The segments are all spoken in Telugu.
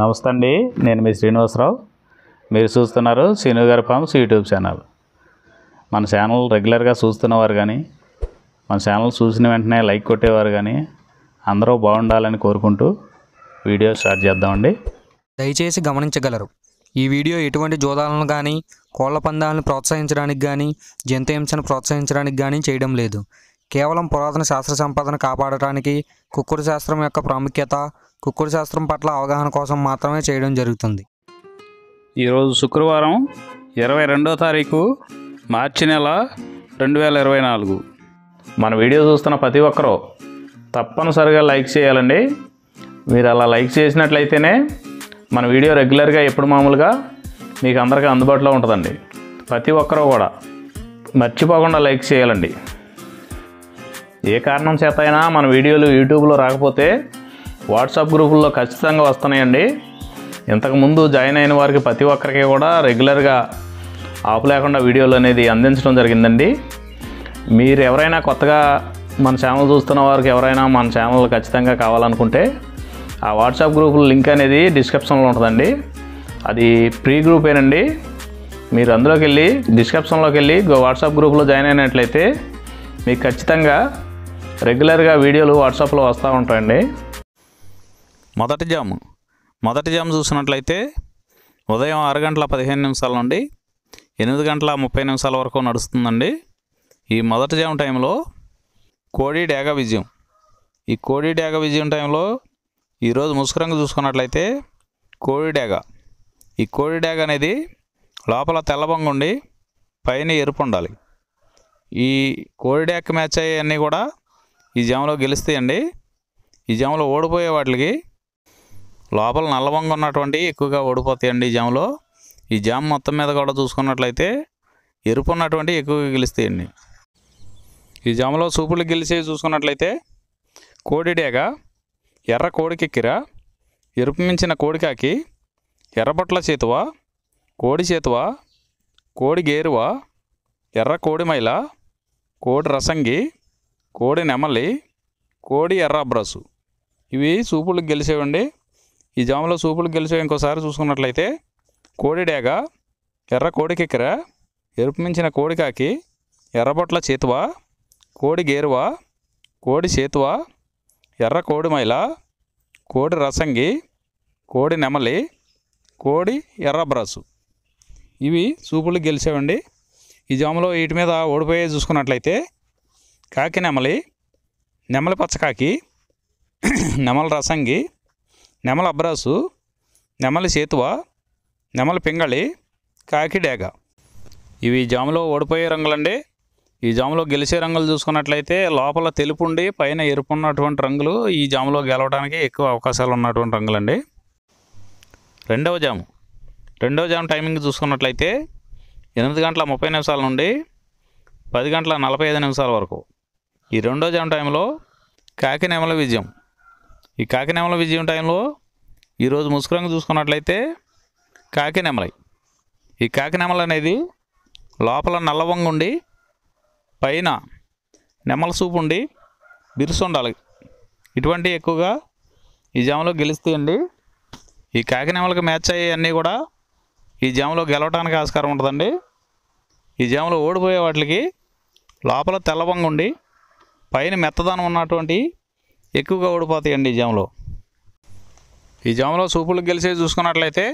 నమస్తే అండి నేను మీ శ్రీనివాసరావు మీరు చూస్తున్నారు శ్రీనుగారి ఫార్మ్స్ యూట్యూబ్ ఛానల్ మన ఛానల్ రెగ్యులర్గా చూస్తున్నవారు కానీ మన ఛానల్ చూసిన వెంటనే లైక్ కొట్టేవారు కానీ అందరూ బాగుండాలని కోరుకుంటూ వీడియో స్టార్ట్ చేద్దామండి దయచేసి గమనించగలరు ఈ వీడియో ఎటువంటి జోదాలను కానీ కోళ్ల పందాలను ప్రోత్సహించడానికి కానీ జంతు హింసను ప్రోత్సహించడానికి కానీ చేయడం లేదు కేవలం పురాతన శాస్త్ర సంపాదన కాపాడటానికి కుక్కుడు శాస్త్రం యొక్క ప్రాముఖ్యత కుక్కుడు శాస్త్రం పట్ల అవగాహన కోసం మాత్రమే చేయడం జరుగుతుంది ఈరోజు శుక్రవారం ఇరవై రెండో తారీఖు మార్చి నెల రెండు వేల ఇరవై నాలుగు మన వీడియో చూస్తున్న ప్రతి ఒక్కరూ తప్పనిసరిగా లైక్ చేయాలండి మీరు అలా లైక్ చేసినట్లయితేనే మన వీడియో రెగ్యులర్గా ఎప్పుడు మామూలుగా మీకు అందరికీ అందుబాటులో ఉంటుందండి ప్రతి ఒక్కరూ కూడా మర్చిపోకుండా లైక్ చేయాలండి ఏ కారణం చేత అయినా మన వీడియోలు యూట్యూబ్లో రాకపోతే వాట్సాప్ గ్రూపుల్లో ఖచ్చితంగా వస్తున్నాయండి ఇంతకుముందు జాయిన్ అయిన వారికి ప్రతి ఒక్కరికి కూడా రెగ్యులర్గా ఆపు లేకుండా వీడియోలు అనేది అందించడం జరిగిందండి మీరు ఎవరైనా కొత్తగా మన ఛానల్ చూస్తున్న వారికి ఎవరైనా మన ఛానల్ ఖచ్చితంగా కావాలనుకుంటే ఆ వాట్సాప్ గ్రూప్ లింక్ అనేది డిస్క్రిప్షన్లో ఉంటుందండి అది ఫ్రీ గ్రూపేనండి మీరు అందులోకి వెళ్ళి డిస్క్రిప్షన్లోకి వెళ్ళి వాట్సాప్ గ్రూప్లో జాయిన్ అయినట్లయితే మీకు ఖచ్చితంగా రెగ్యులర్గా వీడియోలు వాట్సాప్లో వస్తూ ఉంటాయండి మొదటి జాము మొదటి జాము చూసినట్లయితే ఉదయం ఆరు గంటల పదిహేను నిమిషాల నుండి ఎనిమిది గంటల ముప్పై నిమిషాల వరకు నడుస్తుందండి ఈ మొదటి జాము టైంలో కోడి డేగ విజయం ఈ కోడి డేగ విజయం టైంలో ఈరోజు ముసుగు చూసుకున్నట్లయితే కోడి డేగ ఈ కోడి డేగ అనేది లోపల తెల్లబొంగు ఉండి పైన ఎరుపు ఉండాలి ఈ కోడి డేగ మ్యాచ్ అయ్యేవన్నీ కూడా ఈ జాములో గెలుస్తాయండి ఈ జాములో ఓడిపోయే వాటికి లోపల నల్లవంగ ఉన్నటువంటి ఎక్కువగా ఓడిపోతాయండి అండి జామ్లో ఈ జామ్ మొత్తం మీద కూడా చూసుకున్నట్లయితే ఎరుపు ఉన్నటువంటి ఎక్కువగా గెలుస్తాయండి ఈ జామ్లో సూపులు గెలిచేవి చూసుకున్నట్లయితే కోడిడేగ ఎర్ర కోడికెక్కిర ఎరుపు మించిన కోడికాకి ఎర్రబొట్ల చేతువ కోడి చేతువ కోడి గేరువ ఎర్ర కోడి మైల కోడి రసంగి కోడి నెమలి కోడి ఎర్ర బ్రసు ఇవి సూపులు గెలిచేవండి ఈ జామలో సూపులు గెలిచి ఇంకోసారి చూసుకున్నట్లయితే కోడిడేగ ఎర్ర కిక్కర ఎరుపు మించిన కోడికాకి ఎర్రబొట్ల చేతువ కోడి గేరువ కోడి చేతువ ఎర్ర కోడి మైల కోడి రసంగి కోడి నెమలి కోడి ఎర్ర బ్రసు ఇవి సూపులు గెలిచేవండి ఈ జాములో వీటి మీద ఓడిపోయే చూసుకున్నట్లయితే కాకి నెమలి నెమలి పచ్చకాకి నెమల రసంగి నెమల అబ్రాసు నెమలి సేతువ నెమలి పింగళి కాకిడేగ ఇవి జాములో ఓడిపోయే రంగులండి ఈ జాములో గెలిచే రంగులు చూసుకున్నట్లయితే లోపల తెలుపు ఉండి పైన ఎరుపు ఉన్నటువంటి రంగులు ఈ జాములో గెలవడానికి ఎక్కువ అవకాశాలు ఉన్నటువంటి రంగులండి రెండవ జాము రెండవ జాము టైమింగ్ చూసుకున్నట్లయితే ఎనిమిది గంటల ముప్పై నిమిషాల నుండి పది గంటల నలభై ఐదు నిమిషాల వరకు ఈ రెండో జాము టైంలో కాకి నెమల విజయం ఈ కాకినేమల విజయం టైంలో ఈరోజు ముసుకురంగా చూసుకున్నట్లయితే కాకినెమలై ఈ కాకినెమల అనేది లోపల నల్లవంగు ఉండి పైన నెమల సూపు ఉండి బిరుసు ఉండాలి ఇటువంటి ఎక్కువగా ఈ జామలో గెలుస్తాయండి ఈ కాకినెమలకు మ్యాచ్ అయ్యేవన్నీ కూడా ఈ జామలో గెలవటానికి ఆస్కారం ఉంటుందండి ఈ జామలో ఓడిపోయే వాటికి లోపల తెల్లవంగు ఉండి పైన మెత్తదనం ఉన్నటువంటి ఎక్కువగా ఓడిపోతాయండి ఈ జామలో ఈ జామలో సూపులు గెలిచే చూసుకున్నట్లయితే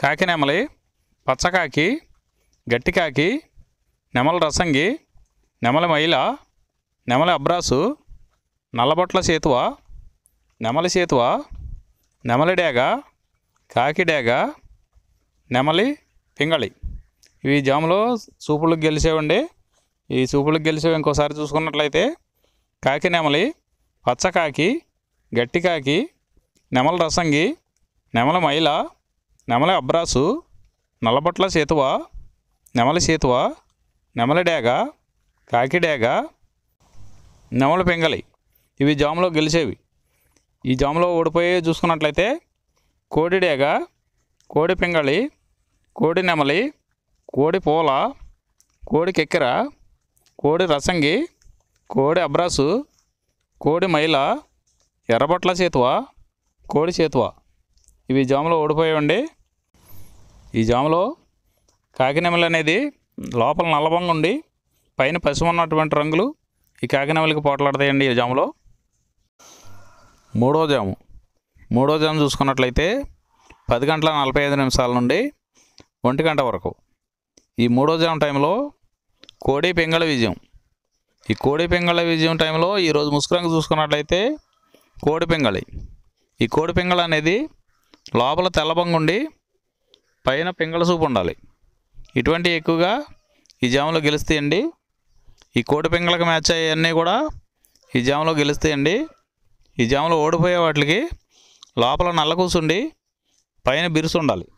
కాకి నెమలి పచ్చకాకి గట్టికాకి నెమల రసంగి నెమల మైల నెమల అబ్రాసు నల్లబొట్ల సేతువ నెమల సేతువ నెమలి డేగ కాకి డేగ నెమలి పింగళి ఇవి జాములో సూపులకు గెలిచేవండి ఈ సూపులకు గెలిచేవి ఇంకోసారి చూసుకున్నట్లయితే కాకి నెమలి పచ్చకాకి గట్టికాకి నెమల రసంగి నెమల మైల నెమల అబ్రాసు నల్లబొట్ల సేతువ నెమల సేతువ నెమల డేగ డేగ నెమల పెంగలి ఇవి జాములో గెలిచేవి ఈ జాములో ఓడిపోయి చూసుకున్నట్లయితే కోడి డేగ కోడి పెంగళి కోడి నెమలి కోడి పూల కోడి కెక్కెర కోడి రసంగి కోడి అబ్రాసు కోడి మైల ఎర్రబట్ల చేతువా కోడి చేతువా ఇవి జాములో ఓడిపోయాయండి ఈ జాములో కాకినెమలు అనేది లోపల నల్లబంగా ఉండి పైన పసుపు ఉన్నటువంటి రంగులు ఈ కాకినెమలకి పోట్లాడతాయండి ఈ జాములో మూడో జాము మూడో జాము చూసుకున్నట్లయితే పది గంటల నలభై ఐదు నిమిషాల నుండి ఒంటి గంట వరకు ఈ మూడో జాము టైంలో కోడి పెంగళ విజయం ఈ కోడి పెంగళ విజయం టైంలో ఈరోజు ముస్కరంగా చూసుకున్నట్లయితే కోడి పెంగళి ఈ కోడి పెంగళ అనేది లోపల తెల్లబంగుండి పైన పెంగళ సూపు ఉండాలి ఇటువంటి ఎక్కువగా ఈ జాములో గెలుస్తాయండి ఈ కోడి పెంగళకు మ్యాచ్ అయ్యన్నీ కూడా ఈ జాములో గెలుస్తాయండి ఈ జాములో ఓడిపోయే వాటికి లోపల నల్ల కూసుండి పైన బిరుసు ఉండాలి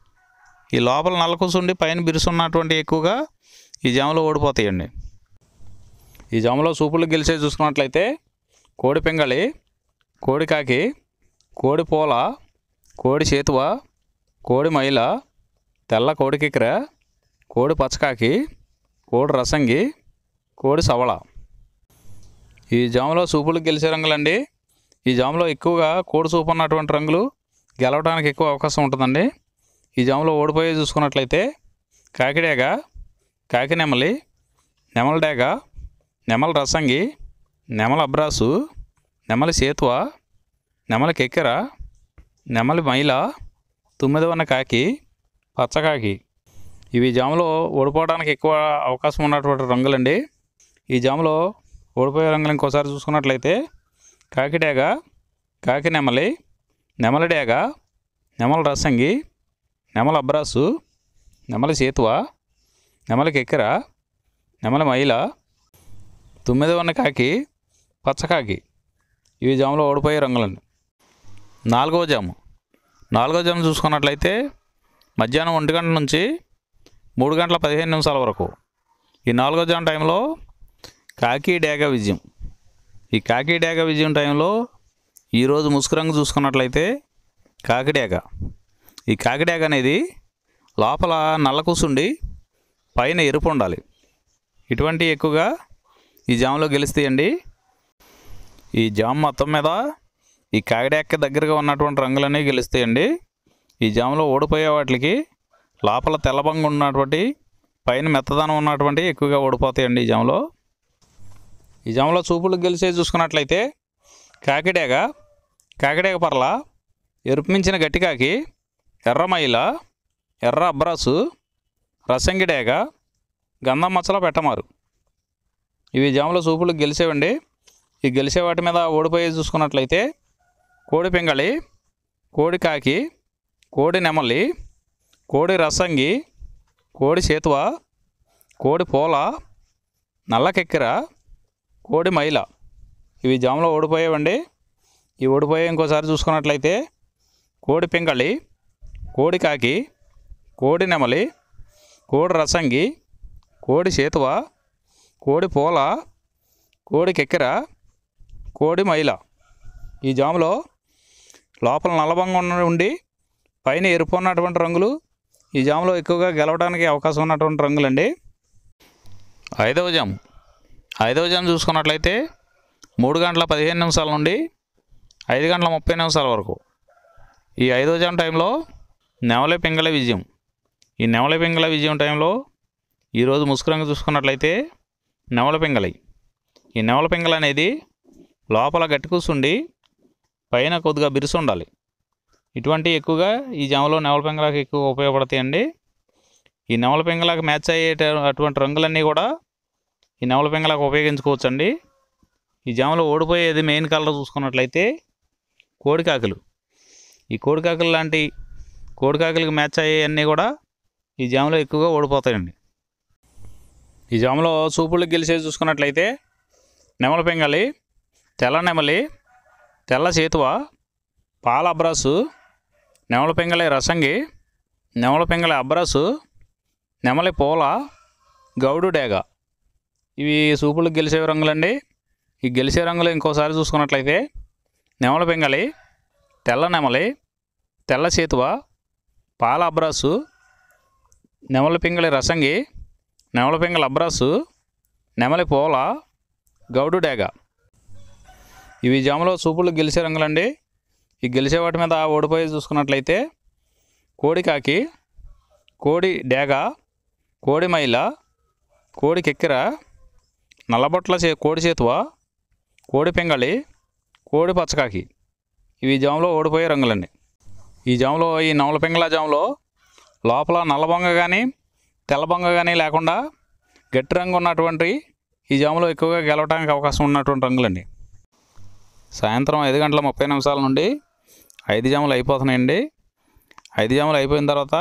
ఈ లోపల నల్ల కూసుండి పైన బిరుసు ఉన్నటువంటి ఎక్కువగా ఈ జాములో ఓడిపోతాయండి ఈ జమలో సూపులు గెలిచే చూసుకున్నట్లయితే కోడి పెంగళి కోడి కాకి కోడి పూల కోడి చేతువ కోడి మైల తెల్ల కోడి కిక్కెర కోడి పచ్చకాకి కోడి రసంగి కోడి సవళ ఈ జామలో సూపులు గెలిచే రంగులండి ఈ జామలో ఎక్కువగా కోడి సూపు అన్నటువంటి రంగులు గెలవడానికి ఎక్కువ అవకాశం ఉంటుందండి ఈ జామలో ఓడిపోయే చూసుకున్నట్లయితే కాకిడేగ కాకినెమలి నెమలడేగా నెమల రసంగి నెమల అబ్రాసు నెమలి సేతువ నెమలి కెక్కెర నెమలి మైల తొమ్మిది వన్న కాకి పచ్చకాకి ఇవి జాములో ఓడిపోవడానికి ఎక్కువ అవకాశం ఉన్నటువంటి రంగులండి ఈ జాములో ఓడిపోయే రంగులు ఇంకోసారి చూసుకున్నట్లయితే కాకిడేగ కాకి నెమలి నెమలిడేగ నెమల రసంగి నెమల అబ్రాసు నెమలి సేతువ నెమలి కెక్కెర నెమలి మైల తొమ్మిది ఉన్న కాకి పచ్చకాకి ఇవి జాములో ఓడిపోయే రంగులండి నాలుగవ జాము నాలుగవ జాము చూసుకున్నట్లయితే మధ్యాహ్నం ఒంటి గంట నుంచి మూడు గంటల పదిహేను నిమిషాల వరకు ఈ నాలుగో జాము టైంలో కాకి డేగ విజయం ఈ కాకి డేగ విజయం టైంలో ఈరోజు ముసుగు రంగు చూసుకున్నట్లయితే కాకిడేగ ఈ కాకిడేగ అనేది లోపల నల్ల కూసుండి పైన ఎరుపు ఉండాలి ఇటువంటి ఎక్కువగా ఈ జామ్లో గెలుస్తాయండి ఈ జామ్ మొత్తం మీద ఈ కాగడాక్క దగ్గరగా ఉన్నటువంటి రంగులన్నీ గెలుస్తాయండి ఈ జామ్లో ఓడిపోయే వాటికి లోపల తెల్లబంగు ఉన్నటువంటి పైన మెత్తదనం ఉన్నటువంటి ఎక్కువగా ఓడిపోతాయండి ఈ జామ్లో ఈ జామ్లో చూపులు గెలిచే చూసుకున్నట్లయితే కాకిడేగ కాకిడేగ పర్ల ఎరుపు మించిన గట్టికాకి ఎర్రమైల ఎర్ర అబ్రాసు రసంగిడేగ గంధం మచ్చలో పెట్టమారు ఇవి జాముల సూపులు గెలిచేవండి ఈ గెలిచే వాటి మీద ఓడిపోయి చూసుకున్నట్లయితే కోడి పింగళి కోడి కాకి కోడి నెమలి కోడి రసంగి కోడి సేతువ కోడి పోల నల్లకెక్కిర కోడి మైల ఇవి జాములో ఓడిపోయేవండి ఈ ఓడిపోయే ఇంకోసారి చూసుకున్నట్లయితే కోడి పింగళి కోడి కాకి కోడి నెమలి కోడి రసంగి కోడి సేతువా కోడి పూల కోడి కెక్కెర కోడి మైల ఈ జాములో లోపల ఉన్న ఉండి పైన ఎరుపు ఉన్నటువంటి రంగులు ఈ జాములో ఎక్కువగా గెలవడానికి అవకాశం ఉన్నటువంటి రంగులండి ఐదవ జాము ఐదవ జాము చూసుకున్నట్లయితే మూడు గంటల పదిహేను నిమిషాల నుండి ఐదు గంటల ముప్పై నిమిషాల వరకు ఈ ఐదవ జాము టైంలో నెవలే పింగళ విజయం ఈ నెవలే పింగళ విజయం టైంలో ఈరోజు రంగు చూసుకున్నట్లయితే నవల పింగలి ఈ నవల పింగలి అనేది లోపల గట్టి కూర్చుండి పైన కొద్దిగా బిరుసు ఉండాలి ఇటువంటి ఎక్కువగా ఈ జామలో నెమల పింగళాకి ఎక్కువ ఉపయోగపడతాయండి ఈ నవల పింగళాకి మ్యాచ్ అయ్యే అటువంటి రంగులన్నీ కూడా ఈ నెమల ఉపయోగించుకోవచ్చు ఉపయోగించుకోవచ్చండి ఈ జమలో ఓడిపోయేది మెయిన్ కలర్ చూసుకున్నట్లయితే కోడికాకులు ఈ కోడికాకులు లాంటి కోడికాకులకు మ్యాచ్ అయ్యేవన్నీ కూడా ఈ జామలో ఎక్కువగా ఓడిపోతాయండి ఈ జమలో సూపులు గెలిచేసి చూసుకున్నట్లయితే నెమల పెంగళి తెల్ల నెమలి తెల్ల సేతువ పాల అబ్రాసు నెమల పెంగళి రసంగి నెమల పెంగళి అబ్రాసు నెమలి పూల గౌడు డేగ ఇవి సూపులు గెలిచే రంగులండి ఈ గెలిచే రంగులు ఇంకోసారి చూసుకున్నట్లయితే నెమల పెంగళి తెల్ల నెమలి తెల్ల సేతువ పాల అబ్రాసు నెమల పెంగళి రసంగి నెమలపింగ లబ్రాసు నెమలి పోల గౌడు డేగ ఇవి జాములో చూపులు గెలిచే రంగులండి ఈ గెలిచే వాటి మీద ఓడిపోయి చూసుకున్నట్లయితే కోడి కాకి కోడి డేగ కోడి మైల కోడి కెక్కిర నల్లబొట్ల చే కోడి చేతువ కోడి పింగళి కోడి పచ్చకాకి ఇవి జాములో ఓడిపోయే రంగులండి ఈ జాములో ఈ నవల పింగళ జాములో లోపల నల్లబొంగ కానీ తెల్లబొంగ కానీ లేకుండా గట్టి రంగు ఉన్నటువంటి ఈ జాములో ఎక్కువగా గెలవడానికి అవకాశం ఉన్నటువంటి రంగులండి సాయంత్రం ఐదు గంటల ముప్పై నిమిషాల నుండి ఐదు జాములు అయిపోతున్నాయండి ఐదు జాములు అయిపోయిన తర్వాత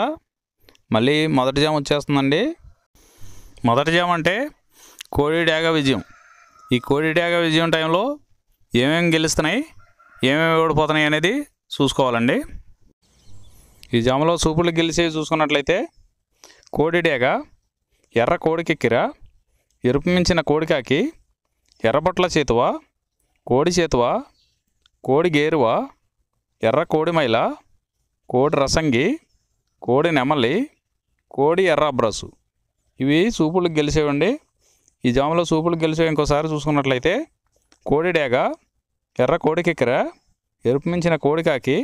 మళ్ళీ మొదటి జాము వచ్చేస్తుందండి మొదటి జాము అంటే కోడి డేగ విజయం ఈ కోడి డేగ విజయం టైంలో ఏమేమి గెలుస్తున్నాయి ఏమేమి ఓడిపోతున్నాయి అనేది చూసుకోవాలండి ఈ జాములో సూపులు గెలిచి చూసుకున్నట్లయితే కోడిడేగా ఎర్ర కోడికెక్కిర ఎరుపు మించిన కోడికాకి ఎర్రబొట్ల చేతువా కోడి చేతువా కోడి గేరువా ఎర్ర కోడి మైల కోడి రసంగి కోడి నెమలి కోడి ఎర్ర అబ్రసు ఇవి సూపులకు గెలిచేవండి ఈ జాములో సూపులకు గెలిచే ఇంకోసారి చూసుకున్నట్లయితే కోడి డేగ ఎర్ర కోడికెక్కిర ఎరుపు మించిన కోడికాకి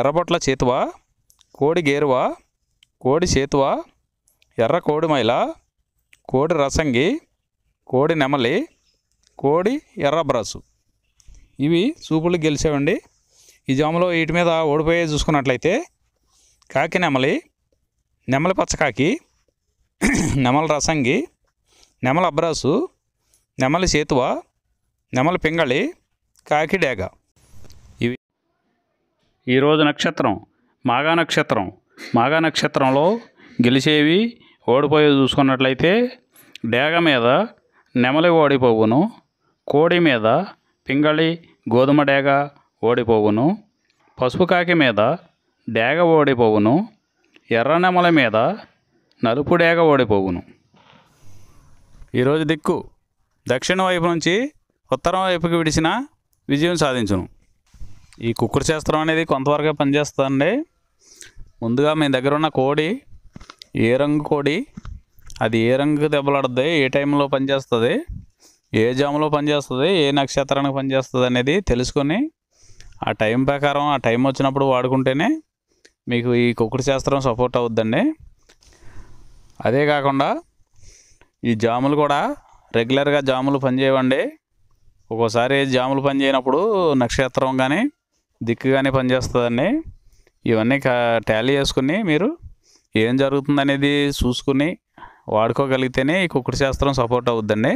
ఎర్రబొట్ల చేతువా కోడి గేరువా కోడి చేతువా ఎర్ర కోడిమైల కోడి రసంగి కోడి నెమలి కోడి ఎర్ర బ్రసు ఇవి చూపులు గెలిచేవండి ఈ జాములో వీటి మీద ఓడిపోయే చూసుకున్నట్లయితే కాకి నెమలి నెమలి పచ్చకాకి నెమల రసంగి నెమల అబ్రాసు నెమలి సేతువ నెమలి పింగళి కాకి డేగ ఇవి ఈరోజు నక్షత్రం మాగా నక్షత్రం మాగా నక్షత్రంలో గెలిచేవి ఓడిపోయే చూసుకున్నట్లయితే డేగ మీద నెమలి ఓడిపోవును కోడి మీద పింగళి గోధుమ డేగ ఓడిపోవును పసుపు కాకి మీద డేగ ఓడిపోవును ఎర్ర నెమల మీద నలుపు డేగ ఓడిపోవును ఈరోజు దిక్కు దక్షిణ వైపు నుంచి ఉత్తరం వైపుకి విడిచిన విజయం సాధించును ఈ కుక్కుర శాస్త్రం అనేది కొంతవరకే పనిచేస్తుందండి ముందుగా మీ దగ్గర ఉన్న కోడి ఏ రంగు కోడి అది ఏ రంగు దెబ్బలాడుద్ది ఏ టైంలో పనిచేస్తుంది ఏ జాములో పనిచేస్తుంది ఏ నక్షత్రానికి పనిచేస్తుంది అనేది తెలుసుకొని ఆ టైం ప్రకారం ఆ టైం వచ్చినప్పుడు వాడుకుంటేనే మీకు ఈ కుక్కుడు శాస్త్రం సపోర్ట్ అవుద్దండి అదే కాకుండా ఈ జాములు కూడా రెగ్యులర్గా జాములు పనిచేయవండి ఒక్కోసారి జాములు పనిచేయనప్పుడు నక్షత్రం కానీ దిక్కు కానీ పనిచేస్తుందండి ఇవన్నీ టాలీ చేసుకుని మీరు ఏం జరుగుతుందనేది చూసుకుని వాడుకోగలిగితేనే ఈ కుక్కుడు శాస్త్రం సపోర్ట్ అవుద్దండి